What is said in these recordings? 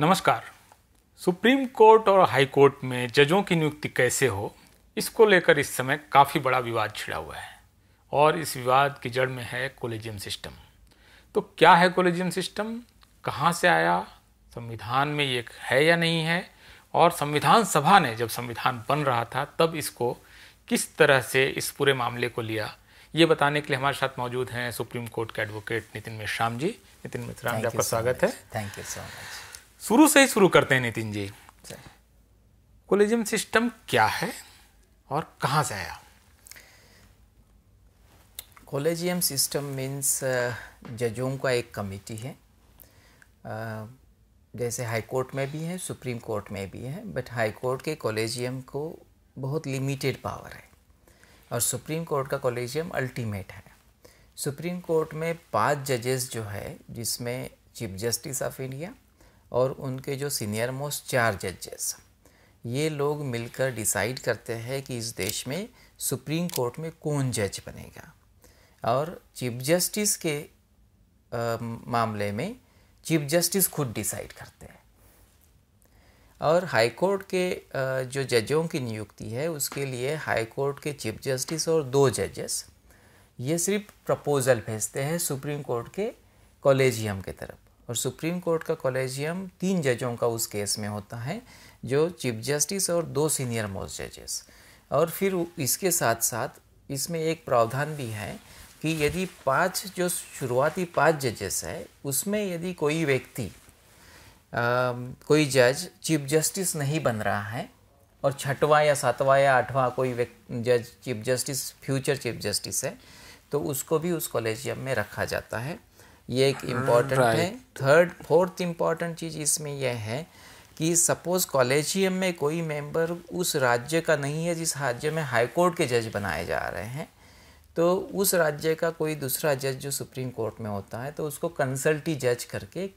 नमस्कार supreme court और high court में जजों की नियुक्ति कैसे हो इसको लेकर इस समय काफ़ी बड़ा विवाद छिड़ा हुआ है और इस विवाद की जड़ में है कोलेजियम सिस्टम तो क्या है कोलेजियम सिस्टम कहाँ से आया संविधान में ये है या नहीं है और संविधान सभा ने जब संविधान बन रहा था तब इसको किस तरह से इस पूरे मामले को लिया ये बताने के लिए हमारे साथ मौजूद हैं सुप्रीम कोर्ट के एडवोकेट नितिन मिश्राम जी नितिन मिश्राम जी आपका स्वागत है थैंक यू सो मच शुरू से ही शुरू करते हैं नितिन जी कोलिजियम सिस्टम क्या है और कहाँ से आया कोलेजियम सिस्टम मीन्स जजों का एक कमेटी है जैसे हाई कोर्ट में भी है सुप्रीम कोर्ट में भी है बट हाई कोर्ट के कॉलेजियम को बहुत लिमिटेड पावर है और सुप्रीम कोर्ट का कोलेजियम अल्टीमेट है सुप्रीम कोर्ट में पांच जजेस जो है जिसमें चीफ जस्टिस ऑफ इंडिया और उनके जो सीनियर मोस्ट चार जजेस ये लोग मिलकर डिसाइड करते हैं कि इस देश में सुप्रीम कोर्ट में कौन जज बनेगा और चीफ जस्टिस के आ, मामले में चीफ जस्टिस खुद डिसाइड करते हैं और हाई कोर्ट के जो जजों की नियुक्ति है उसके लिए हाई कोर्ट के चीफ जस्टिस और दो जजेस ये सिर्फ प्रपोज़ल भेजते हैं सुप्रीम कोर्ट के कॉलेजियम के तरफ और सुप्रीम कोर्ट का कॉलेजियम तीन जजों का उस केस में होता है जो चीफ जस्टिस और दो सीनियर मोस्ट जजेस और फिर इसके साथ साथ इसमें एक प्रावधान भी है कि यदि पांच जो शुरुआती पांच जजेस है उसमें यदि कोई व्यक्ति कोई जज चीफ जस्टिस नहीं बन रहा है और छठवा या सातवा या आठवा कोई जज chief justice future chief justice है तो उसको भी उस कॉलेजियम में रखा जाता है ये एक इम्पॉर्टेंट right. है थर्ड फोर्थ इम्पॉर्टेंट चीज़ इसमें यह है कि सपोज कॉलेजियम में कोई मेंबर उस राज्य का नहीं है जिस राज्य में हाई कोर्ट के जज बनाए जा रहे हैं तो उस राज्य का कोई दूसरा जज जो सुप्रीम कोर्ट में होता है तो उसको कंसल्टी जज करके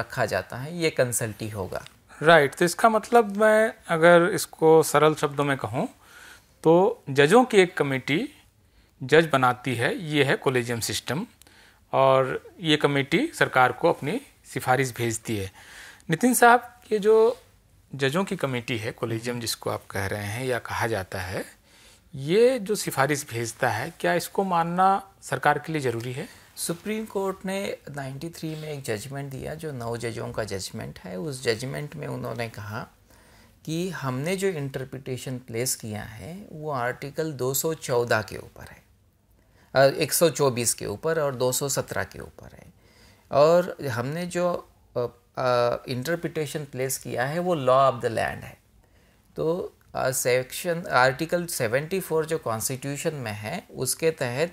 रखा जाता है ये कंसल्टी होगा राइट right, तो इसका मतलब मैं अगर इसको सरल शब्दों में कहूँ तो जजों की एक कमेटी जज बनाती है ये है कोलेजियम सिस्टम और ये कमेटी सरकार को अपनी सिफारिश भेजती है नितिन साहब के जो जजों की कमेटी है कोलेजियम जिसको आप कह रहे हैं या कहा जाता है ये जो सिफारिश भेजता है क्या इसको मानना सरकार के लिए ज़रूरी है सुप्रीम कोर्ट ने 93 में एक जजमेंट दिया जो नौ जजों का जजमेंट है उस जजमेंट में उन्होंने कहा कि हमने जो इंटरप्रिटेशन प्लेस किया है वो आर्टिकल 214 के ऊपर है 124 के ऊपर और 217 के ऊपर है और हमने जो इंटरप्रिटेशन प्लेस किया है वो लॉ ऑफ द लैंड है तो सेक्शन आर्टिकल 74 जो कॉन्स्टिट्यूशन में है उसके तहत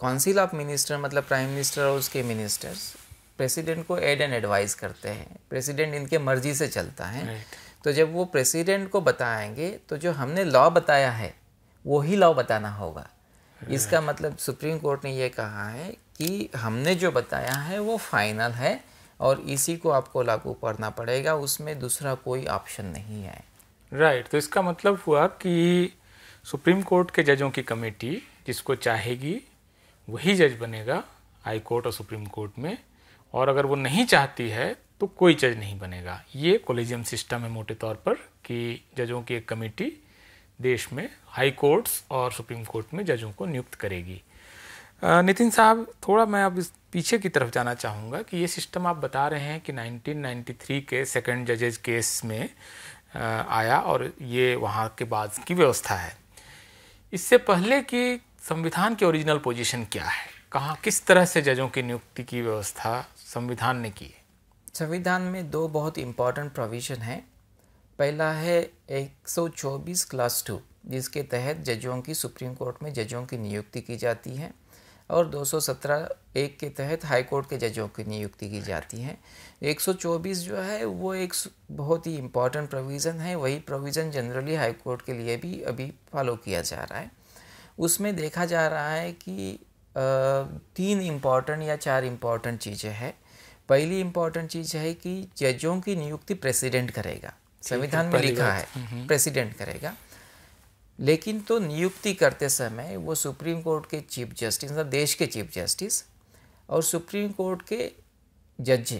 काउंसिल ऑफ मिनिस्टर मतलब प्राइम मिनिस्टर और उसके मिनिस्टर्स प्रेसिडेंट को एड एंड एडवाइस करते हैं प्रेसिडेंट इनके मर्जी से चलता है right. तो जब वो प्रेसिडेंट को बताएंगे तो जो हमने लॉ बताया है वो ही लॉ बताना होगा इसका मतलब सुप्रीम कोर्ट ने यह कहा है कि हमने जो बताया है वो फाइनल है और इसी को आपको लागू करना पड़ेगा उसमें दूसरा कोई ऑप्शन नहीं है राइट right, तो इसका मतलब हुआ कि सुप्रीम कोर्ट के जजों की कमेटी जिसको चाहेगी वही जज बनेगा हाई कोर्ट और सुप्रीम कोर्ट में और अगर वो नहीं चाहती है तो कोई जज नहीं बनेगा ये कोलिजियम सिस्टम है मोटे तौर पर कि जजों की एक कमेटी देश में हाई कोर्ट्स और सुप्रीम कोर्ट में जजों को नियुक्त करेगी नितिन साहब थोड़ा मैं अब इस पीछे की तरफ जाना चाहूँगा कि ये सिस्टम आप बता रहे हैं कि 1993 के सेकंड जजेज केस में आया और ये वहाँ के बाद की व्यवस्था है इससे पहले कि संविधान की ओरिजिनल पोजीशन क्या है कहाँ किस तरह से जजों की नियुक्ति की व्यवस्था संविधान ने की है संविधान में दो बहुत इंपॉर्टेंट प्रोविज़न हैं पहला है 124 क्लास टू जिसके तहत जजों की सुप्रीम कोर्ट में जजों की नियुक्ति की जाती है और 217 एक के तहत हाई कोर्ट के जजों की नियुक्ति की जाती है 124 जो है वो एक बहुत ही इम्पॉर्टेंट प्रोविज़न है वही प्रोविज़न जनरली हाई कोर्ट के लिए भी अभी फॉलो किया जा रहा है उसमें देखा जा रहा है कि तीन इम्पॉर्टेंट या चार इम्पॉर्टेंट चीज़ें हैं पहली इम्पॉर्टेंट चीज़ है कि जजों की नियुक्ति प्रेसिडेंट करेगा संविधान में लिखा है प्रेसिडेंट करेगा लेकिन तो नियुक्ति करते समय वो सुप्रीम कोर्ट के चीफ जस्टिस मतलब देश के चीफ जस्टिस और सुप्रीम कोर्ट के जज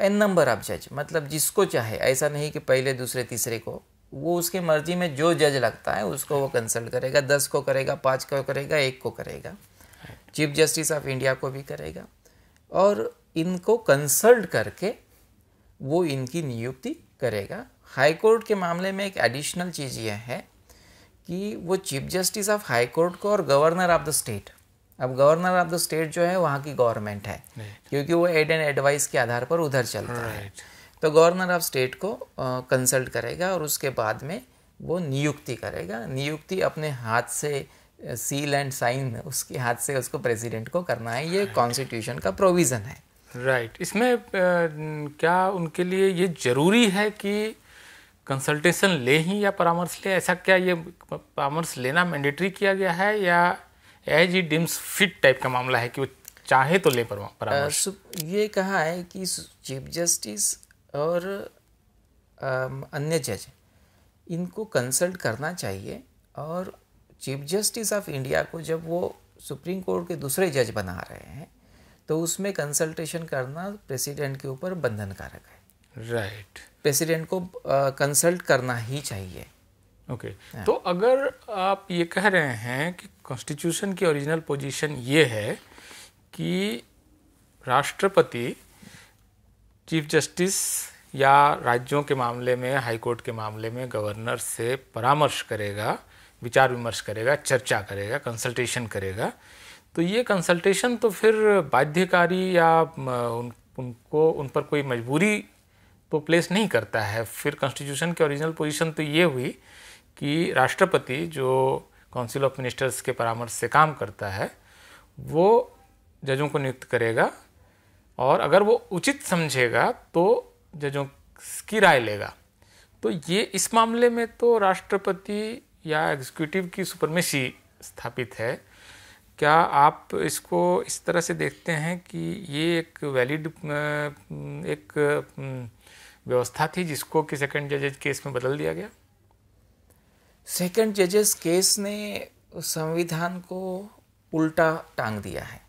एन नंबर ऑफ जज मतलब जिसको चाहे ऐसा नहीं कि पहले दूसरे तीसरे को वो उसके मर्जी में जो जज लगता है उसको वो कंसल्ट करेगा दस को करेगा पाँच को करेगा एक को करेगा चीफ जस्टिस ऑफ इंडिया को भी करेगा और इनको कंसल्ट करके वो इनकी नियुक्ति करेगा हाई कोर्ट के मामले में एक एडिशनल चीज़ यह है कि वो chief justice of high court को और गवर्नर ऑफ द स्टेट अब गवर्नर ऑफ द स्टेट जो है वहाँ की गवर्नमेंट है right. क्योंकि वो एड एंड एडवाइस के आधार पर उधर चलता है तो गवर्नर ऑफ स्टेट को कंसल्ट करेगा और उसके बाद में वो नियुक्ति करेगा नियुक्ति अपने हाथ से सील एंड साइन उसके हाथ से उसको प्रेसिडेंट को करना है ये कॉन्स्टिट्यूशन का प्रोविज़न है राइट right. इसमें क्या उनके लिए ये ज़रूरी है कि कंसल्टेशन ले ही या परामर्श ले ऐसा क्या ये परामर्श लेना मैंडेटरी किया गया है या as he deems fit type का मामला है कि वो चाहे तो ले परामर्श ये कहा है कि चीफ जस्टिस और अन्य जज इनको कंसल्ट करना चाहिए और चीफ जस्टिस ऑफ इंडिया को जब वो सुप्रीम कोर्ट के दूसरे जज बना रहे हैं तो उसमें कंसल्टेशन करना प्रेसिडेंट के ऊपर बंधनकारक है राइट right. प्रेसिडेंट को कंसल्ट uh, करना ही चाहिए ओके okay. हाँ। तो अगर आप ये कह रहे हैं कि कॉन्स्टिट्यूशन की ओरिजिनल पोजीशन ये है कि राष्ट्रपति चीफ जस्टिस या राज्यों के मामले में हाई कोर्ट के मामले में गवर्नर से परामर्श करेगा विचार विमर्श करेगा चर्चा करेगा कंसल्टेशन करेगा तो ये कंसल्टेशन तो फिर बाध्यकारी या उन, उनको उन पर कोई मजबूरी तो प्लेस नहीं करता है फिर कॉन्स्टिट्यूशन की ओरिजिनल पोजीशन तो ये हुई कि राष्ट्रपति जो काउंसिल ऑफ मिनिस्टर्स के परामर्श से काम करता है वो जजों को नियुक्त करेगा और अगर वो उचित समझेगा तो जजों की राय लेगा तो ये इस मामले में तो राष्ट्रपति या एग्जीक्यूटिव की सुपरमेसी स्थापित है क्या आप इसको इस तरह से देखते हैं कि ये एक वैलिड एक व्यवस्था थी जिसको कि सेकंड जजेज केस में बदल दिया गया सेकंड जजेस केस ने संविधान को उल्टा टांग दिया है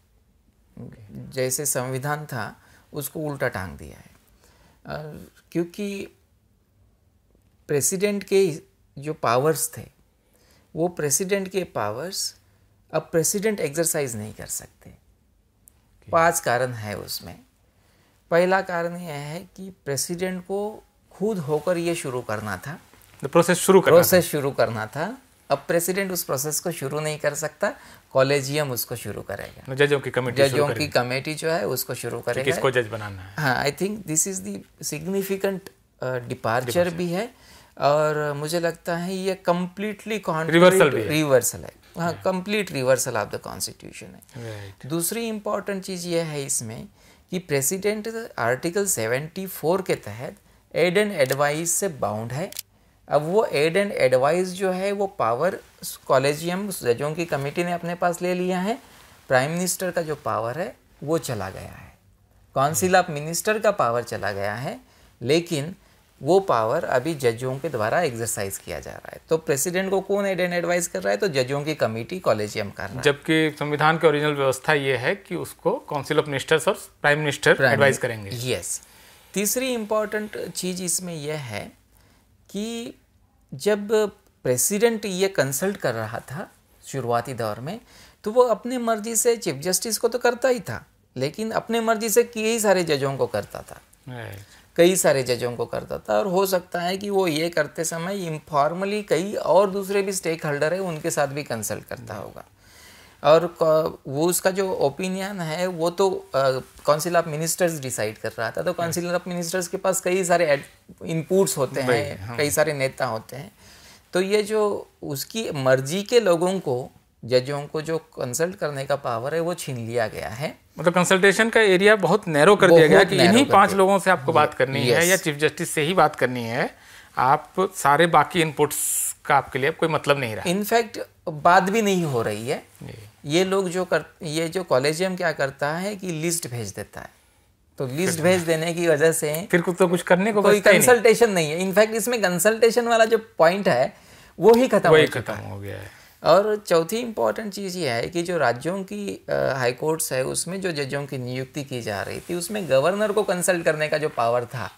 जैसे संविधान था उसको उल्टा टांग दिया है क्योंकि प्रेसिडेंट के जो पावर्स थे वो प्रेसिडेंट के पावर्स अब प्रेसिडेंट एक्सरसाइज नहीं कर सकते okay. पांच कारण है उसमें पहला कारण यह है कि प्रेसिडेंट को खुद होकर यह शुरू करना था प्रोसेस शुरू करना प्रोसेस शुरू करना था अब प्रेसिडेंट उस प्रोसेस को शुरू नहीं कर सकता कॉलेजियम उसको शुरू करेगा जजों की कमेटी जजों की कमेटी जो है उसको शुरू करेगा इसको जज बनाना है हाँ I think this is the significant departure भी है और मुझे लगता है ये कम्प्लीटली रिवर्सल रिवर्सल है complete reversal of the constitution है right. दूसरी इम्पॉर्टेंट चीज़ यह है इसमें कि प्रेसिडेंट आर्टिकल 74 के तहत एड एंड एडवाइस से बाउंड है अब वो एड एंड एडवाइस जो है वो पावर कॉलेजियम जजों की कमेटी ने अपने पास ले लिया है प्राइम मिनिस्टर का जो पावर है वो चला गया है काउंसिल ऑफ मिनिस्टर का पावर चला गया है लेकिन वो पावर अभी जजों के द्वारा एक्सरसाइज किया जा रहा है तो प्रेसिडेंट को कौन एड एंड एडवाइस कर रहा है तो जजों की कमेटी कॉलेजियम कर रहा है जबकि संविधान की ओरिजिनल व्यवस्था ये है कि उसको काउंसिल ऑफ मिनिस्टर्स और प्राइम मिनिस्टर एडवाइस करेंगे यस तीसरी इंपॉर्टेंट चीज़ इसमें यह है कि जब प्रेसिडेंट ये कंसल्ट कर रहा था शुरुआती दौर में तो वो अपने मर्जी से चीफ जस्टिस को तो करता ही था लेकिन अपने मर्जी से कई सारे जजों को करता था right. कई सारे जजों को करता था और हो सकता है कि वो ये करते समय इनफॉर्मली कई और दूसरे भी स्टेक होल्डर है उनके साथ भी कंसल्ट करता होगा और वो उसका जो ओपिनियन है वो तो काउंसिल ऑफ मिनिस्टर्स डिसाइड कर रहा था तो काउंसिल ऑफ मिनिस्टर्स के पास कई सारे इनपुट्स होते हैं हाँ। कई सारे नेता होते हैं तो ये जो उसकी मर्जी के लोगों को जजों को जो कंसल्ट करने का पावर है वो छीन लिया गया है मतलब कंसल्टेशन का एरिया बहुत नैरो कर दिया गया कि इन्हीं पांच लोगों से आपको बात करनी है या चीफ जस्टिस से ही बात करनी है आप सारे बाकी इनपुट्स का आपके लिए कोई मतलब नहीं रहा इनफैक्ट बात भी नहीं हो रही है ये लोग जो कर ये जो कॉलेजियम क्या करता है कि लिस्ट भेज देता है तो लिस्ट तो भेज देने की वजह से फिर कुछ तो कुछ करने को कोई कंसल्टेशन नहीं।, नहीं है इनफैक्ट इसमें कंसल्टेशन वाला जो पॉइंट है वो ही खत्म हो, खत्म हो गया है और चौथी इम्पॉर्टेंट चीज़ ये है कि जो राज्यों की हाई कोर्ट्स है उसमें जो जजों की नियुक्ति की जा रही थी उसमें गवर्नर को कंसल्ट करने का जो पावर था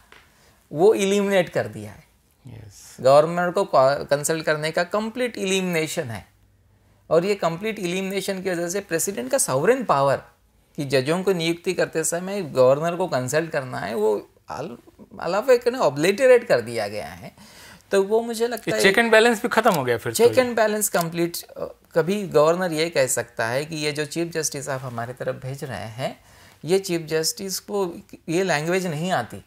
वो इलिमिनेट कर दिया है yes. गवर्नर को कंसल्ट करने का कंप्लीट इलिमिनेशन है और ये कंप्लीट इलिमिनेशन की वजह से प्रेसिडेंट का सॉवरन पावर कि जजों को नियुक्ति करते समय गवर्नर को कंसल्ट करना है वो अलाफे ऑब्लेटरेट कर दिया गया है तो वो मुझे लगता है चेक एंड बैलेंस भी खत्म हो गया फिर चेक एंड बैलेंस कंप्लीट कभी गवर्नर ये कह सकता है कि ये जो चीफ जस्टिस आप हमारे तरफ भेज रहे हैं ये चीफ जस्टिस को ये लैंग्वेज नहीं आती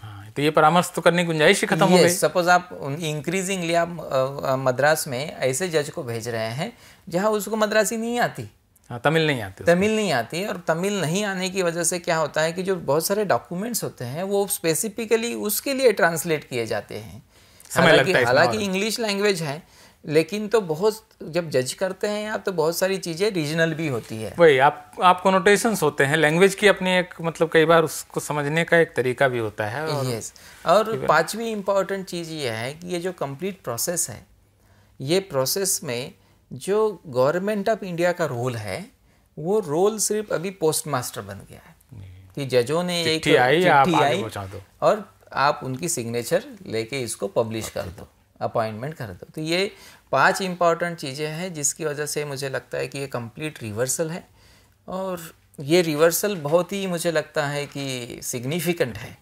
हाँ, तो ये परामर्श तो करने की गुंजाइश ही खत्म हो गई सपोज आप इंक्रीजिंगली आप मद्रास में ऐसे जज को भेज रहे हैं जहाँ उसको मद्रासी नहीं आती हाँ तमिल नहीं आती तमिल नहीं आती और तमिल नहीं आने की वजह से क्या होता है कि जो बहुत सारे डॉक्यूमेंट्स होते हैं वो स्पेसिफिकली उसके लिए ट्रांसलेट किए जाते हैं समय लगता है हालांकि इंग्लिश लैंग्वेज है लेकिन तो बहुत जब जज करते हैं यहाँ तो बहुत सारी चीज़ें रीजनल भी होती है वही आप आप कोनोटेशंस होते हैं लैंग्वेज की अपनी एक मतलब कई बार उसको समझने का एक तरीका भी होता है और yes. और पांचवी इम्पॉर्टेंट चीज़ ये है कि ये जो कंप्लीट प्रोसेस है ये प्रोसेस में जो गवर्नमेंट ऑफ इंडिया का रोल है वो रोल सिर्फ अभी पोस्ट बन गया है कि जजों ने एक आई, आई, आई और आप उनकी सिग्नेचर लेके इसको पब्लिश कर दो अपॉइंटमेंट कर दो तो ये पांच इम्पॉर्टेंट चीज़ें हैं जिसकी वजह से मुझे लगता है कि ये कंप्लीट रिवर्सल है और ये रिवर्सल बहुत ही मुझे लगता है कि सिग्निफिकेंट है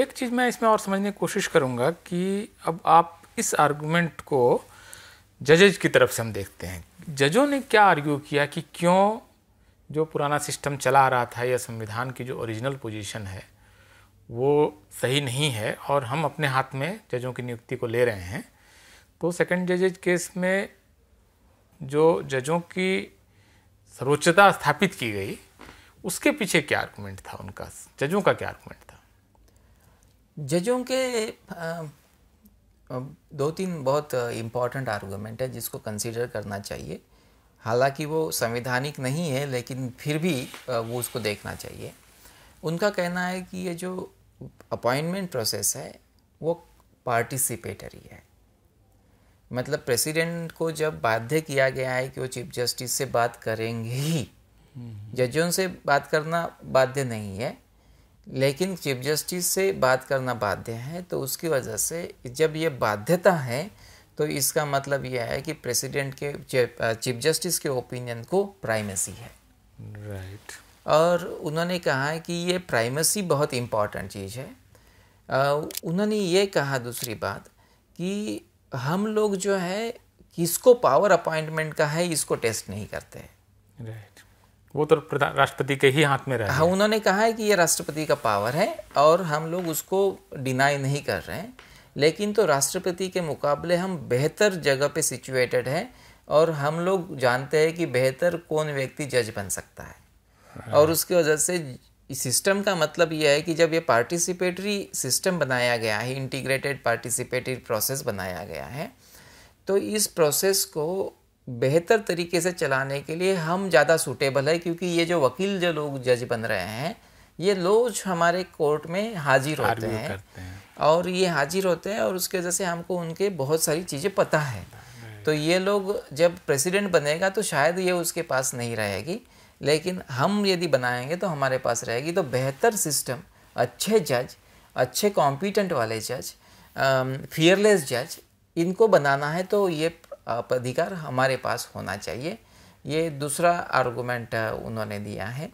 एक चीज़ मैं इसमें और समझने की कोशिश करूँगा कि अब आप इस आर्गूमेंट को जजेज की तरफ से हम देखते हैं जजों ने क्या आर्ग्यू किया कि क्यों जो पुराना सिस्टम चला आ रहा था या संविधान की जो ओरिजिनल पोजीशन है वो सही नहीं है और हम अपने हाथ में जजों की नियुक्ति को ले रहे हैं तो सेकंड जजेज केस में जो जजों की सर्वोच्चता स्थापित की गई उसके पीछे क्या आर्गूमेंट था उनका जजों का क्या आर्गूमेंट था जजों के दो तीन बहुत इम्पॉर्टेंट आर्गूमेंट है जिसको कंसीडर करना चाहिए हालांकि वो संवैधानिक नहीं है लेकिन फिर भी वो उसको देखना चाहिए उनका कहना है कि ये जो अपॉइंटमेंट प्रोसेस है वो पार्टिसिपेटरी है मतलब प्रेसिडेंट को जब बाध्य किया गया है कि वो चीफ जस्टिस से बात करेंगे ही हम्म। जजों से बात करना बाध्य नहीं है लेकिन चीफ जस्टिस से बात करना बाध्य है तो उसकी वजह से जब ये बाध्यता है तो इसका मतलब यह है कि प्रेसिडेंट के चीफ जस्टिस के ओपिनियन को प्राइमेसी है राइट right. और उन्होंने कहा कि ये प्राइमेसी बहुत इम्पॉर्टेंट चीज़ है उन्होंने ये कहा दूसरी बात कि हम लोग जो है किसको पावर अपॉइंटमेंट का है इसको टेस्ट नहीं करते राइट वो तो राष्ट्रपति के ही हाथ में रहा हाँ उन्होंने कहा है कि ये राष्ट्रपति का पावर है और हम लोग उसको डिनाई नहीं कर रहे हैं लेकिन तो राष्ट्रपति के मुकाबले हम बेहतर जगह पे सिचुएटेड हैं और हम लोग जानते हैं कि बेहतर कौन व्यक्ति जज बन सकता है और हाँ। उसकी वजह से सिस्टम का मतलब यह है कि जब ये पार्टिसिपेटरी सिस्टम बनाया गया है इंटीग्रेटेड पार्टिसिपेटरी प्रोसेस बनाया गया है तो इस प्रोसेस को बेहतर तरीके से चलाने के लिए हम ज़्यादा सूटेबल है क्योंकि ये जो वकील जो लोग जज बन रहे हैं ये लोग हमारे कोर्ट में हाजिर होते हैं, हैं और ये हाजिर होते हैं और उसकी वजह से हमको उनके बहुत सारी चीज़ें पता है तो ये लोग जब प्रेसिडेंट बनेगा तो शायद ये उसके पास नहीं रहेगी लेकिन हम यदि बनाएंगे तो हमारे पास रहेगी तो बेहतर सिस्टम अच्छे जज अच्छे कॉम्पिटेंट वाले जज फियरलेस जज इनको बनाना है तो ये अधिकार हमारे पास होना चाहिए ये दूसरा आर्गूमेंट उन्होंने दिया है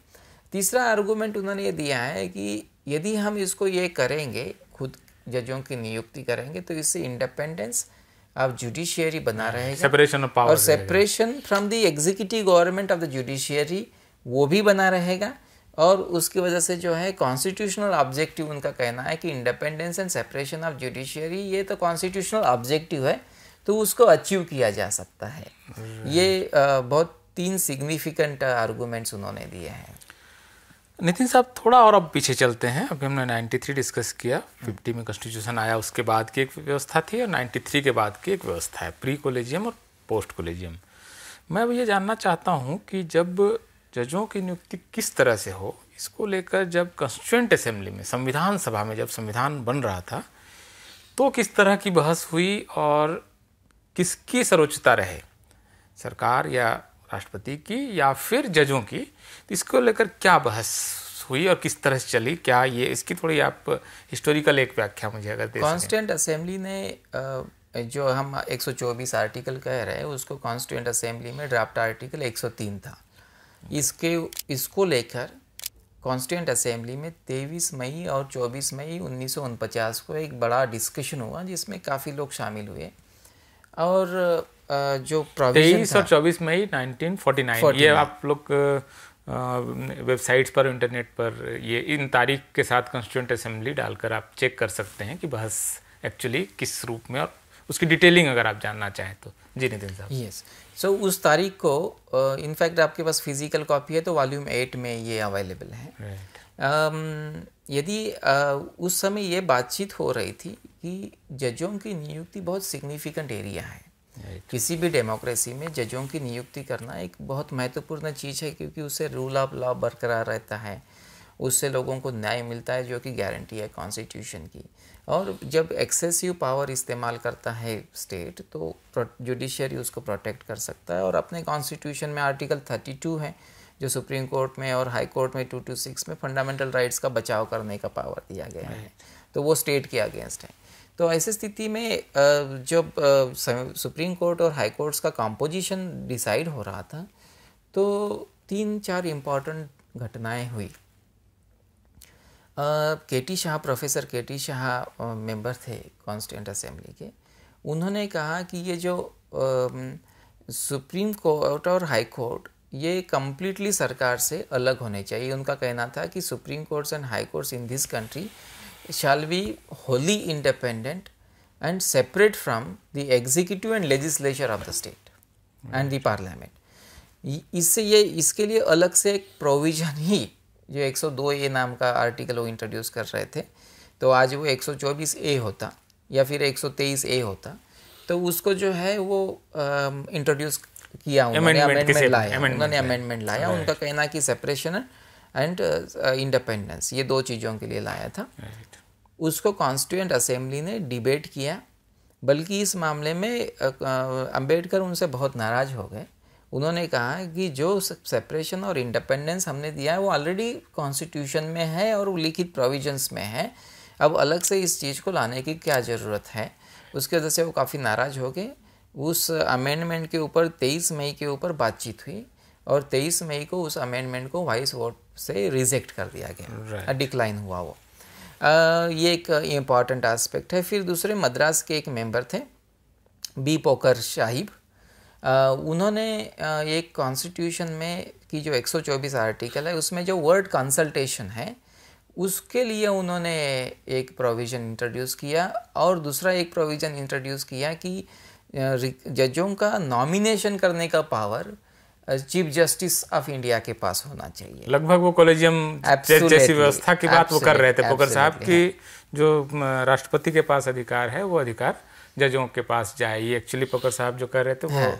तीसरा आर्गूमेंट उन्होंने ये दिया है कि यदि हम इसको ये करेंगे खुद जजों की नियुक्ति करेंगे तो इससे इंडिपेंडेंस आप जुडिशियरी बना रहे हैं सेपरेशन ऑफ पावर और separation from the executive government of the judiciary वो भी बना रहेगा और उसकी वजह से जो है कॉन्स्टिट्यूशनल ऑब्जेक्टिव उनका कहना है कि independence and separation of judiciary ये तो कॉन्स्टिट्यूशनल ऑब्जेक्टिव है तो उसको अचीव किया जा सकता है ये बहुत तीन सिग्निफिकेंट आर्गूमेंट्स उन्होंने दिए हैं नितिन साहब थोड़ा और अब पीछे चलते हैं अभी हमने 93 डिस्कस किया 50 में कॉन्स्टिट्यूशन आया उसके बाद की एक व्यवस्था थी और 93 के बाद की एक व्यवस्था है प्री कॉलेजियम और पोस्ट कॉलेजियम मैं अब ये जानना चाहता हूँ कि जब जजों की नियुक्ति किस तरह से हो इसको लेकर जब कॉन्स्टिट्यूंट असेंबली में संविधान सभा में जब संविधान बन रहा था तो किस तरह की बहस हुई और किसकी सर्वोच्चता रहे सरकार या राष्ट्रपति की या फिर जजों की तो इसको लेकर क्या बहस हुई और किस तरह से चली क्या ये इसकी थोड़ी आप हिस्टोरिकल एक व्याख्या मुझे अगर दे कॉन्स्टेंट असेंबली ने जो हम 124 आर्टिकल कह रहे हैं उसको कॉन्स्टिट्यूंट असेंबली में ड्राफ्ट आर्टिकल 103 था इसके इसको लेकर कॉन्स्टिट्यूंट असेंबली में 23 मई और 24 मई उन्नीस को एक बड़ा डिस्कशन हुआ जिसमें काफ़ी लोग शामिल हुए और जो तेईस और चौबीस मई नाइनटीन फोर्टी नाइन ये आप लोग वेबसाइट्स पर इंटरनेट पर ये इन तारीख के साथ कॉन्स्टिट्यूंट असेंबली डालकर आप चेक कर सकते हैं कि बहस एक्चुअली किस रूप में और उसकी डिटेलिंग अगर आप जानना चाहें तो जी नितिन साहब यस सो उस तारीख को इनफैक्ट आपके पास फिजिकल कॉपी है तो वॉल्यूम एट में ये अवेलेबल है right. यदि उस समय ये बातचीत हो रही थी कि जजों की नियुक्ति बहुत सिग्निफिकेंट एरिया है किसी भी डेमोक्रेसी में जजों की नियुक्ति करना एक बहुत महत्वपूर्ण चीज़ है क्योंकि उससे रूल ऑफ लॉ बरकरार रहता है उससे लोगों को न्याय मिलता है जो कि गारंटी है कॉन्स्टिट्यूशन की और जब एक्सेसिव पावर इस्तेमाल करता है स्टेट तो जुडिशरी उसको प्रोटेक्ट कर सकता है और अपने कॉन्स्टिट्यूशन में आर्टिकल 32 है जो सुप्रीम कोर्ट में और हाई कोर्ट में टू टू सिक्स में फंडामेंटल राइट्स का बचाव करने का पावर दिया गया है तो वो स्टेट के अगेंस्ट है तो ऐसे स्थिति में जब सुप्रीम कोर्ट और हाई कोर्ट्स का कॉम्पोजिशन डिसाइड हो रहा था तो तीन चार इम्पॉर्टेंट घटनाएं हुई के टी शाह प्रोफेसर के टी शाह मेंबर थे कॉन्स्टेंट असेंबली के उन्होंने कहा कि ये जो सुप्रीम कोर्ट और हाई कोर्ट ये कम्प्लीटली सरकार से अलग होने चाहिए उनका कहना था कि supreme courts and high courts in this country shall be wholly independent and separate from the executive and legislature of the state and the parliament. इससे ये इसके लिए अलग से एक प्रोविजन ही जो 102 ए नाम का आर्टिकल वो इंट्रोड्यूस कर रहे थे तो आज वो 124 ए होता या फिर 123 ए होता तो उसको जो है वो इंट्रोड्यूस किया उन्होंने अमेंडमेंट लाया उन्होंने अमेंडमेंट लाया उनका कहना कि सेपरेशन है एंड इंडिपेंडेंस uh, uh, ये दो चीज़ों के लिए लाया था उसको कॉन्स्टिट्यूंट असेंबली ने डिबेट किया बल्कि इस मामले में अम्बेडकर उनसे बहुत नाराज हो गए उन्होंने कहा कि जो सेपरेशन और इंडिपेंडेंस हमने दिया है वो ऑलरेडी कॉन्स्टिट्यूशन में है और लिखित प्रोविजंस में है अब अलग से इस चीज़ को लाने की क्या ज़रूरत है उसके वजह से वो काफ़ी नाराज़ हो गए उस अमेंडमेंट के ऊपर तेईस मई के ऊपर बातचीत हुई और 23 मई को उस अमेंडमेंट को वाइस वोट से रिजेक्ट कर दिया गया डिक्लाइन right. हुआ वो आ, ये एक इम्पॉर्टेंट एस्पेक्ट है फिर दूसरे मद्रास के एक मेंबर थे बी पोकर शाहिब उन्होंने एक कॉन्स्टिट्यूशन में की जो 124 आर्टिकल है उसमें जो वर्ड कंसल्टेशन है उसके लिए उन्होंने एक प्रोविज़न इंट्रोड्यूस किया और दूसरा एक प्रोविज़न इंट्रोड्यूस किया कि जजों का नॉमिनेशन करने का power chief justice of India के पास होना चाहिए लगभग वो कॉलेजियम जैसी व्यवस्था की बात वो कर रहे थे पोकर साहब की हाँ। जो राष्ट्रपति के पास अधिकार है वो अधिकार जजों के पास जाए ये एक्चुअली पोकर साहब जो कर रहे थे वो हाँ।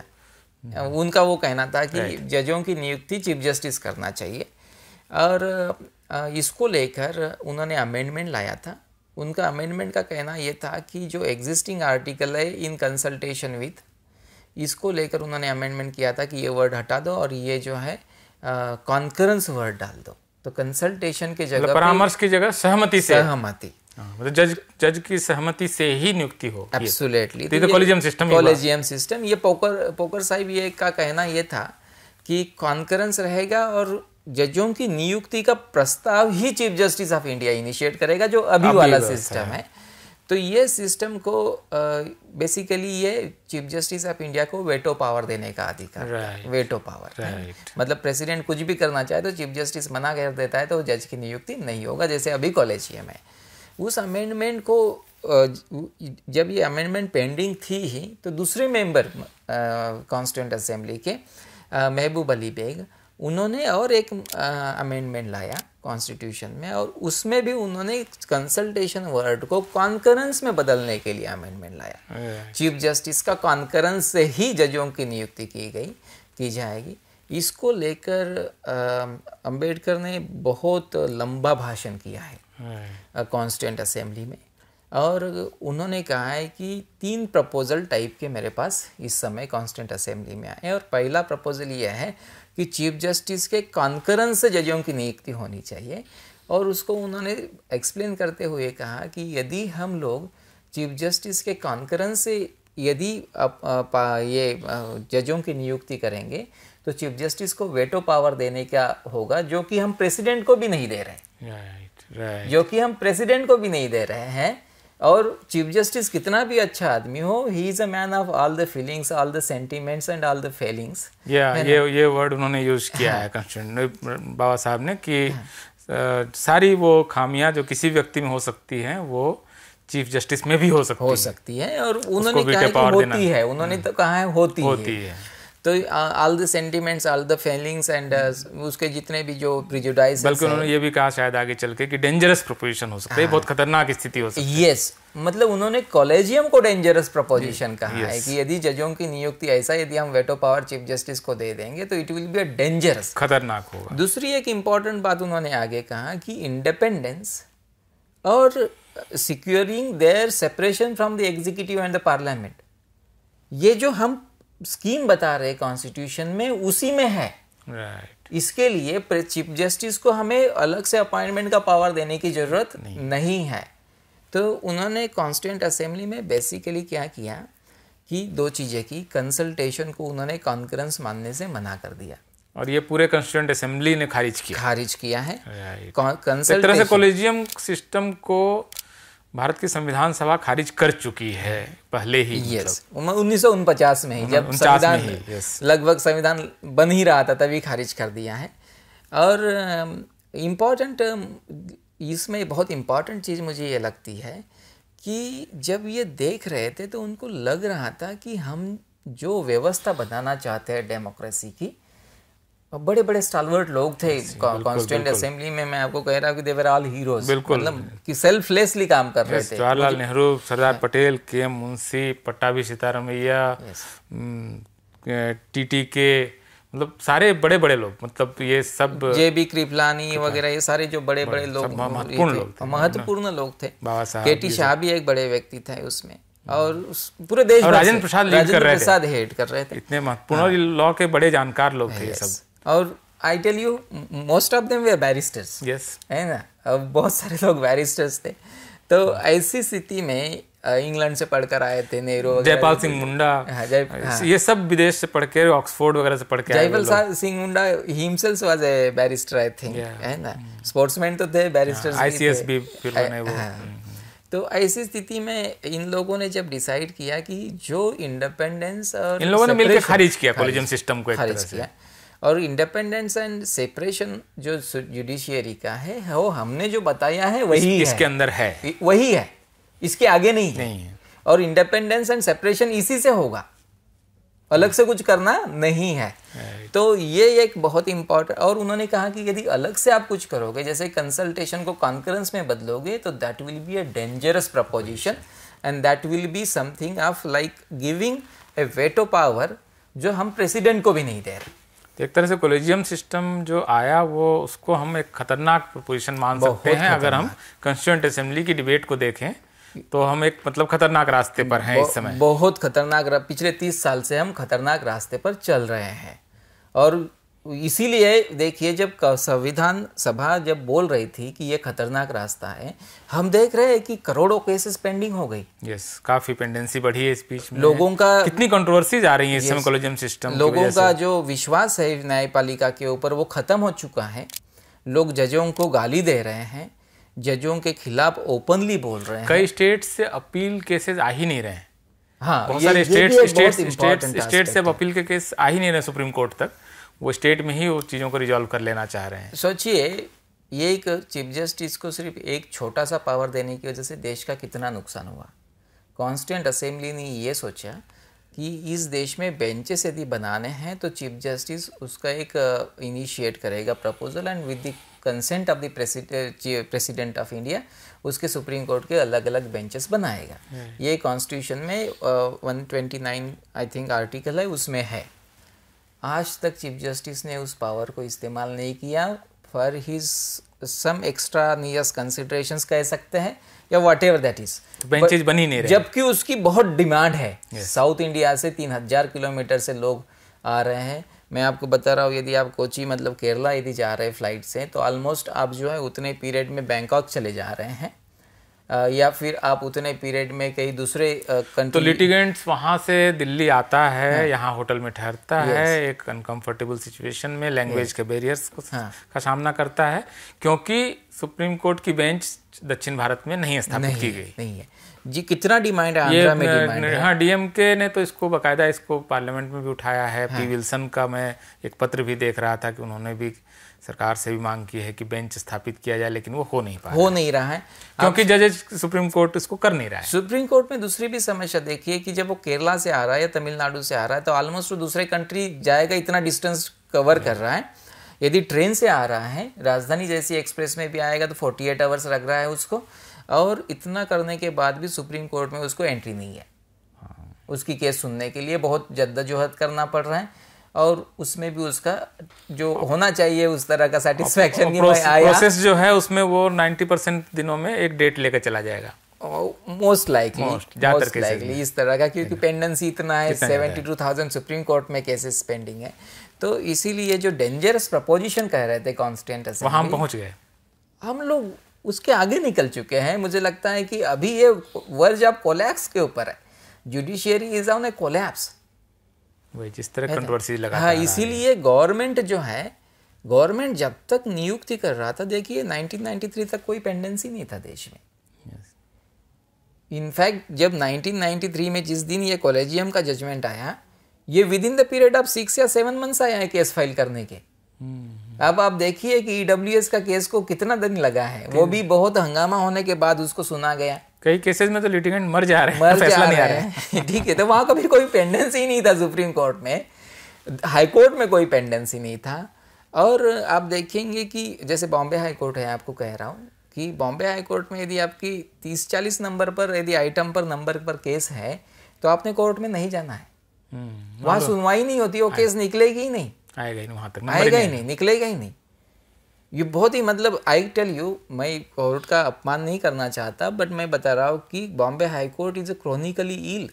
हम्म। उनका वो कहना था कि जजों की नियुक्ति चीफ जस्टिस करना चाहिए और इसको लेकर उन्होंने अमेंडमेंट लाया था उनका अमेंडमेंट का कहना ये था कि जो एग्जिस्टिंग आर्टिकल है इन कंसल्टेशन विथ इसको लेकर उन्होंने अमेंडमेंट किया था कि ये वर्ड हटा दो और ये जो है कॉन्करेंस वर्ड डाल दो तो कंसल्टेशन के जगह मतलब परामर्श की जगह सहमति से सहमति हाँ, मतलब जज जज की सहमति से ही नियुक्ति हो एब्सोल्युटली तो, तो कॉलेजियम सिस्टम कॉलेजियम सिस्टम ये पोकर पोकर साहिब ये का कहना ये था कि कॉन्करेंस रहेगा और जजों की नियुक्ति का प्रस्ताव ही chief justice of India initiate करेगा जो अभी वाला सिस्टम है, है। तो ये सिस्टम को बेसिकली ये चीफ जस्टिस ऑफ इंडिया को वेटो पावर देने का अधिकार right. Veto power right. मतलब प्रेसिडेंट कुछ भी करना चाहे तो चीफ जस्टिस मना कर देता है तो जज की नियुक्ति नहीं होगा जैसे अभी ही में उस अमेंडमेंट को जब ये अमेंडमेंट पेंडिंग थी ही तो दूसरे मेंबर कॉन्स्टिट्यूंट असेंबली के महबूब अली बेग उन्होंने और एक अमेंडमेंट लाया कॉन्स्टिट्यूशन में और उसमें भी उन्होंने कंसल्टेशन वर्ड को कॉन्करेंस में बदलने के लिए अमेंडमेंट लाया चीफ जस्टिस का कॉन्करेंस से ही जजों की नियुक्ति की गई की जाएगी इसको लेकर अंबेडकर ने बहुत लंबा भाषण किया है कॉन्स्टेंट असेंबली में और उन्होंने कहा है कि तीन प्रपोजल टाइप के मेरे पास इस समय कॉन्स्टेंट असेंबली में आए और पहला प्रपोजल यह है कि चीफ जस्टिस के कॉन्करन से जजों की नियुक्ति होनी चाहिए और उसको उन्होंने एक्सप्लेन करते हुए कहा कि यदि हम लोग चीफ जस्टिस के कॉन्करन से यदि ये जजों की नियुक्ति करेंगे तो चीफ जस्टिस को वेटो पावर देने का होगा जो कि हम प्रेसिडेंट को भी नहीं दे रहे हैं right, right. जो कि हम प्रेसिडेंट को भी नहीं दे रहे हैं और चीफ जस्टिस कितना भी अच्छा आदमी हो he is a man of all the feelings all the sentiments and all the feelings ये ये वर्ड उन्होंने यूज किया हाँ। है बाबा साहब ने कि सारी वो खामियां जो किसी व्यक्ति में हो सकती हैं वो चीफ जस्टिस में भी हो सकती हो सकती है और उन्होंने कहा है होती है उन्होंने हाँ। तो कहा है होती, है। तो all the sentiments all the feelings and उसके जितने भी जो प्रिजुडाइज बल्कि उन्होंने ये भी कहा शायद आगे चल के कि डेंजरस प्रोपोजिशन हो सकता है हाँ। बहुत खतरनाक स्थिति हो सकती है यस मतलब उन्होंने कॉलेजियम को डेंजरस प्रपोजिशन कहा yes. है कि यदि जजों की नियुक्ति ऐसा यदि हम वेटो पावर चीफ जस्टिस को दे देंगे तो it will be a dangerous खतरनाक होगा दूसरी एक इंपॉर्टेंट बात उन्होंने आगे कहा कि इंडिपेंडेंस और securing their separation from the executive and the parliament ये जो हम स्कीम बता रहे कॉन्स्टिट्यूशन में उसी में है right. इसके लिए चीफ जस्टिस को हमें अलग से अपॉइंटमेंट का पावर देने की जरूरत नहीं, नहीं है तो उन्होंने कॉन्स्टेंट असेंबली में बेसिकली क्या किया कि दो चीज़ें की कंसल्टेशन को उन्होंने कॉन्करेंस मानने से मना कर दिया और ये पूरे कॉन्स्टिट्यूंट असेंबली ने खारिज किया खारिज किया है कंसल्टेशन कॉलेजियम सिस्टम को भारत की संविधान सभा खारिज कर चुकी है पहले ही यस मतलब। उन्नीस सौ उनपचास में ही जब संविधान लगभग संविधान बन ही रहा था तभी खारिज कर दिया है और इम्पॉर्टेंट इसमें बहुत इम्पॉर्टेंट चीज़ मुझे ये लगती है कि जब ये देख रहे थे तो उनको लग रहा था कि हम जो व्यवस्था बनाना चाहते हैं डेमोक्रेसी की बड़े बड़े स्टालवर्ट लोग थे कॉन्स्टिट्यूंट असेंबली में मैं आपको कह रहा हूँ कि देवर ऑल हीरोज मतलब कि सेल्फलेसली काम कर रहे थे Jawaharlal Nehru Sardar Patel K M Munshi Pattabhi Sitaramayya T T K मतलब सारे बड़े बड़े लोग मतलब ये सब जे बी कृपलानी वगैरह ये सारे जो बड़े बड़े, बड़े लोग महत्वपूर्ण लोग थे के टी शाह भी एक बड़े व्यक्ति थे उसमें और उस पूरे देश राजेंद्र प्रसाद रहे थे प्रसाद हेड कर रहे थे इतने महत्वपूर्ण हाँ। लॉ के बड़े जानकार लोग थे ये सब और I tell you most of them they barristers yes है ना अब बहुत सारे लोग बैरिस्टर्स थे तो ऐसी स्थिति में इंग्लैंड से पढ़कर आए थे नेहरू जयपाल सिंह मुंडा हाँ, ये हाँ। सब विदेश से पढ़ के ऑक्सफोर्ड वगैरह से पढ़ के Jaipal Singh Munda himself was a barrister I think है ना स्पोर्ट्समैन तो थे बैरिस्टर आईसीएस भी फिर बने वो हाँ। तो ऐसी स्थिति में इन लोगों ने जब डिसाइड किया कि जो इंडिपेंडेंस और इन लोगों ने मिलकर खारिज किया कॉलेजियम सिस्टम को एक तरह से और इंडिपेंडेंस एंड सेपरेशन जो जुडिशियरी का है वो हमने जो बताया है वही इसके है। अंदर है वही है इसके आगे नहीं है, नहीं है। और इंडिपेंडेंस एंड सेपरेशन इसी से होगा अलग से कुछ करना नहीं है तो ये एक बहुत इंपॉर्टेंट और उन्होंने कहा कि यदि अलग से आप कुछ करोगे जैसे कंसल्टेशन को कॉन्करेंस में बदलोगे तो that will be a dangerous proposition and that will be something of like giving a veto power जो हम प्रेसिडेंट को भी नहीं दे रहे तो एक तरह से कोलेजियम सिस्टम जो आया वो उसको हम एक खतरनाक पोजीशन मान सकते हैं अगर हम कंस्टिट्यूंट असेंबली की डिबेट को देखें तो हम एक मतलब खतरनाक रास्ते पर हैं इस समय बहुत खतरनाक पिछले तीस साल से हम खतरनाक रास्ते पर चल रहे हैं और इसीलिए देखिए जब संविधान सभा जब बोल रही थी कि ये खतरनाक रास्ता है हम देख रहे हैं कि करोड़ों केसेस पेंडिंग हो गई यस yes, काफी पेंडेंसी बढ़ी है इस बीच में लोगों का कितनी कंट्रोवर्सी जा रही है इस समय कॉलेजियम सिस्टम लोगों का जो विश्वास है न्यायपालिका के ऊपर वो खत्म हो चुका है लोग जजों को गाली दे रहे हैं जजों के खिलाफ ओपनली बोल रहे हैं कई स्टेट से अपील केसेस आ ही नहीं रहे हैं हाँ बहुत सारे स्टेट से अपील के केस आ ही नहीं रहे सुप्रीम कोर्ट तक वो स्टेट में ही वो चीज़ों को रिजॉल्व कर लेना चाह रहे हैं सोचिए ये एक चीफ जस्टिस को सिर्फ एक छोटा सा पावर देने की वजह से देश का कितना नुकसान हुआ कॉन्स्टेंट असेंबली ने ये सोचा कि इस देश में बेंचेस यदि बनाने हैं तो चीफ जस्टिस उसका एक इनिशिएट uh, करेगा proposal and with the consent of the president of India उसके सुप्रीम कोर्ट के अलग अलग बेंचेस बनाएगा हम्म। ये कॉन्स्टिट्यूशन में one twenty nine I think article है उसमें है आज तक चीफ जस्टिस ने उस पावर को इस्तेमाल नहीं किया for his some extraneous consideration कह सकते हैं या whatever that is benches बनी नहीं जबकि उसकी बहुत डिमांड है साउथ yes. इंडिया से तीन हजार किलोमीटर से लोग आ रहे हैं मैं आपको बता रहा हूँ यदि आप कोची मतलब केरला यदि जा रहे हैं फ्लाइट से तो ऑलमोस्ट आप जो है उतने पीरियड में बैंकॉक चले जा रहे हैं या फिर आप उतने पीरियड में कहीं दूसरे तो लिटिगेंट्स वहाँ से दिल्ली आता है हाँ। यहाँ होटल में ठहरता है एक अनकंफर्टेबल सिचुएशन में लैंग्वेज के बैरियर्स हाँ। का सामना करता है क्योंकि सुप्रीम कोर्ट की बेंच दक्षिण भारत में नहीं स्थापित की गई नहीं है जी कितना डिमांड है आंध्रा में डिमांड हाँ डीएमके ने तो इसको बकायदा इसको पार्लियामेंट में भी उठाया है पी विल्सन हाँ। का मैं एक पत्र भी देख रहा था कि उन्होंने भी सरकार से भी मांग की है कि बेंच स्थापित किया जाए लेकिन वो हो नहीं पा हो नहीं रहा है क्योंकि जजेज सुप्रीम कोर्ट इसको कर नहीं रहा है सुप्रीम कोर्ट में दूसरी भी समस्या देखिए कि जब वो केरला से आ रहा है या तमिलनाडु से आ रहा है तो ऑलमोस्ट वो दूसरे कंट्री जाएगा इतना डिस्टेंस कवर कर रहा है यदि ट्रेन से आ रहा है राजधानी जैसी एक्सप्रेस में भी आएगा तो फोर्टी एट आवर्स लग रहा है उसको और इतना करने के बाद भी सुप्रीम कोर्ट में उसको एंट्री नहीं है हाँ। उसकी केस सुनने के लिए बहुत जद्दोजहद करना पड़ रहा है और उसमें भी उसका जो होना चाहिए उस तरह का सेटिस्फेक्शन की प्रोस, आया प्रोसेस जो है उसमें वो नाइन्टी परसेंट दिनों में एक डेट लेकर चला जाएगा मोस्ट लाइकली मोस्ट लाइकली इस तरह का क्योंकि पेंडेंसी इतना है seventy two thousand supreme court में केसेस पेंडिंग है तो इसीलिए जो डेंजरस प्रपोजिशन कह रहे थे कॉन्स्टेंट वहाँ हम पहुँच गए हम लोग उसके आगे निकल चुके हैं मुझे लगता है कि अभी ये वर्ज ऑफ कोलैप्स के ऊपर है judiciary is on a collapse वही जिस तरह कंट्रोवर्सी लगा हाँ इसीलिए गवर्नमेंट जो है गवर्नमेंट जब तक नियुक्ति कर रहा था देखिए 1993 तक कोई पेंडेंसी नहीं था देश में इनफैक्ट yes. जब 1993 में जिस दिन ये कॉलेजियम का जजमेंट आया ये within the period of six or seven months आया है केस फाइल करने के hmm. अब आप देखिए कि ईडब्ल्यू e का केस को कितना दिन लगा है वो भी बहुत हंगामा होने के बाद उसको सुना गया कई केसेस में तो लिटिगेंट मर जा रहे हैं मर फैसला नहीं आ रहा है ठीक है तो वहाँ कभी कोई पेंडेंसी नहीं था सुप्रीम कोर्ट में हाई कोर्ट में कोई पेंडेंसी नहीं था और आप देखेंगे कि जैसे बॉम्बे हाई कोर्ट है आपको कह रहा हूँ कि बॉम्बे हाई कोर्ट में यदि आपकी तीस चालीस नंबर पर यदि आइटम पर नंबर पर केस है तो आपने कोर्ट में नहीं जाना है हम्म, वहाँ मतलब सुनवाई नहीं होती वो केस निकलेगी ही नहीं आएगा ही नहीं वहाँ तक आएगा ही नहीं निकलेगा ही नहीं ये बहुत ही मतलब आई टेल यू मैं कोर्ट का अपमान नहीं करना चाहता बट मैं बता रहा हूँ कि Bombay high court is a chronically ill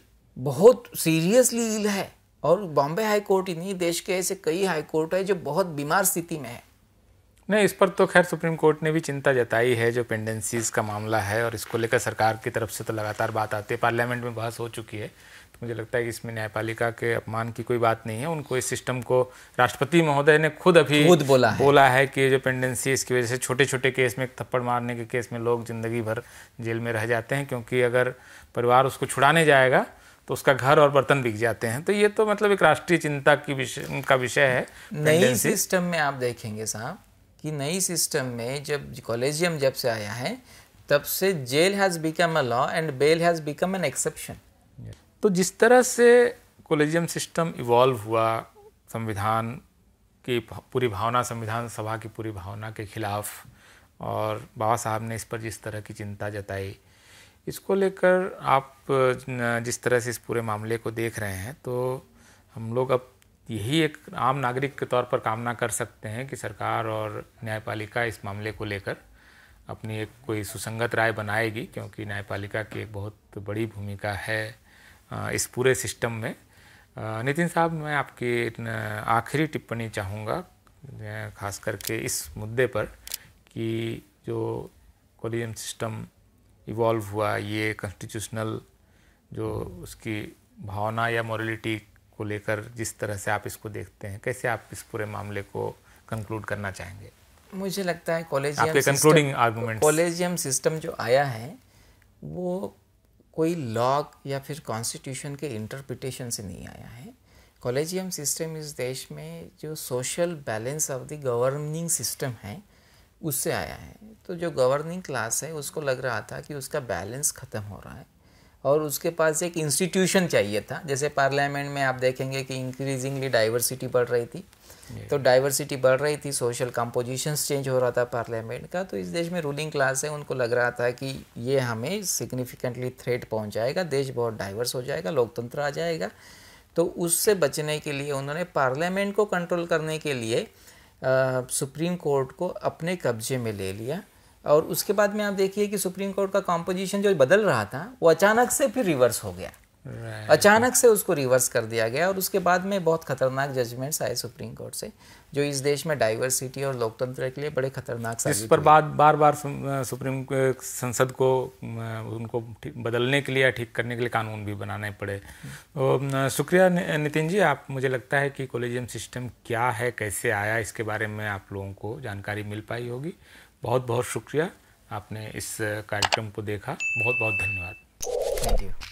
बहुत सीरियसली ईल है और बॉम्बे हाई कोर्ट ही नहीं देश के ऐसे कई हाई कोर्ट है जो बहुत बीमार स्थिति में है नहीं इस पर तो खैर सुप्रीम कोर्ट ने भी चिंता जताई है जो पेंडेंसीज का मामला है और इसको लेकर सरकार की तरफ से तो लगातार बात आती है पार्लियामेंट में बहस हो चुकी है तो मुझे लगता है कि इसमें न्यायपालिका के अपमान की कोई बात नहीं है उनको इस सिस्टम को राष्ट्रपति महोदय ने खुद अभी खुद बोला है। बोला है कि जो पेंडेंसी इसकी वजह से छोटे छोटे केस में थप्पड़ मारने के केस में लोग ज़िंदगी भर जेल में रह जाते हैं क्योंकि अगर परिवार उसको छुड़ाने जाएगा तो उसका घर और बर्तन बिक जाते हैं तो ये तो मतलब एक राष्ट्रीय चिंता की विषय का विषय है नई सिस्टम में आप देखेंगे साहब कि नई सिस्टम में जब कॉलेजियम जब से आया है तब से jail has become a law and bail has become an exception तो जिस तरह से कॉलेजियम सिस्टम इवॉल्व हुआ संविधान की पूरी भावना संविधान सभा की पूरी भावना के खिलाफ और बाबा साहब ने इस पर जिस तरह की चिंता जताई इसको लेकर आप जिस तरह से इस पूरे मामले को देख रहे हैं तो हम लोग अब यही एक आम नागरिक के तौर पर कामना कर सकते हैं कि सरकार और न्यायपालिका इस मामले को लेकर अपनी एक कोई सुसंगत राय बनाएगी क्योंकि न्यायपालिका की एक बहुत बड़ी भूमिका है इस पूरे सिस्टम में नितिन साहब मैं आपकी आखिरी टिप्पणी चाहूँगा खास करके इस मुद्दे पर कि जो कोलिजन सिस्टम इवॉल्व हुआ ये कॉन्स्टिट्यूशनल जो उसकी भावना या मॉरलिटी को लेकर जिस तरह से आप इसको देखते हैं कैसे आप इस पूरे मामले को कंक्लूड करना चाहेंगे मुझे लगता है collegium concluding argument collegium system जो आया है वो कोई लॉ या फिर कॉन्स्टिट्यूशन के इंटरप्रिटेशन से नहीं आया है कॉलेजियम सिस्टम इस देश में जो social balance of the governing system है उससे आया है तो जो गवर्निंग क्लास है उसको लग रहा था कि उसका बैलेंस ख़त्म हो रहा है और उसके पास एक इंस्टीट्यूशन चाहिए था जैसे पार्लियामेंट में आप देखेंगे कि इंक्रीजिंगली डाइवर्सिटी बढ़ रही थी तो डाइवर्सिटी बढ़ रही थी सोशल कंपोजिशंस चेंज हो रहा था पार्लियामेंट का तो इस देश में रूलिंग क्लास है उनको लग रहा था कि ये हमें सिग्निफिकेंटली थ्रेट पहुंचाएगा देश बहुत डाइवर्स हो जाएगा लोकतंत्र आ जाएगा तो उससे बचने के लिए उन्होंने पार्लियामेंट को कंट्रोल करने के लिए सुप्रीम कोर्ट को अपने कब्जे में ले लिया और उसके बाद में आप देखिए कि सुप्रीम कोर्ट का कॉम्पोजिशन जो बदल रहा था वो अचानक से फिर रिवर्स हो गया right. अचानक से उसको रिवर्स कर दिया गया और उसके बाद में बहुत खतरनाक जजमेंट्स आए सुप्रीम कोर्ट से जो इस देश में डाइवर्सिटी और लोकतंत्र के लिए बड़े खतरनाक इस पर बार बार बार सुप्रीम संसद को उनको बदलने के लिए ठीक करने के लिए कानून भी बनाने पड़े तो शुक्रिया नितिन जी आप मुझे लगता है कि कॉलेजियम सिस्टम क्या है कैसे आया इसके बारे में आप लोगों को जानकारी मिल पाई होगी बहुत बहुत शुक्रिया आपने इस कार्यक्रम को देखा बहुत बहुत धन्यवाद थैंक यू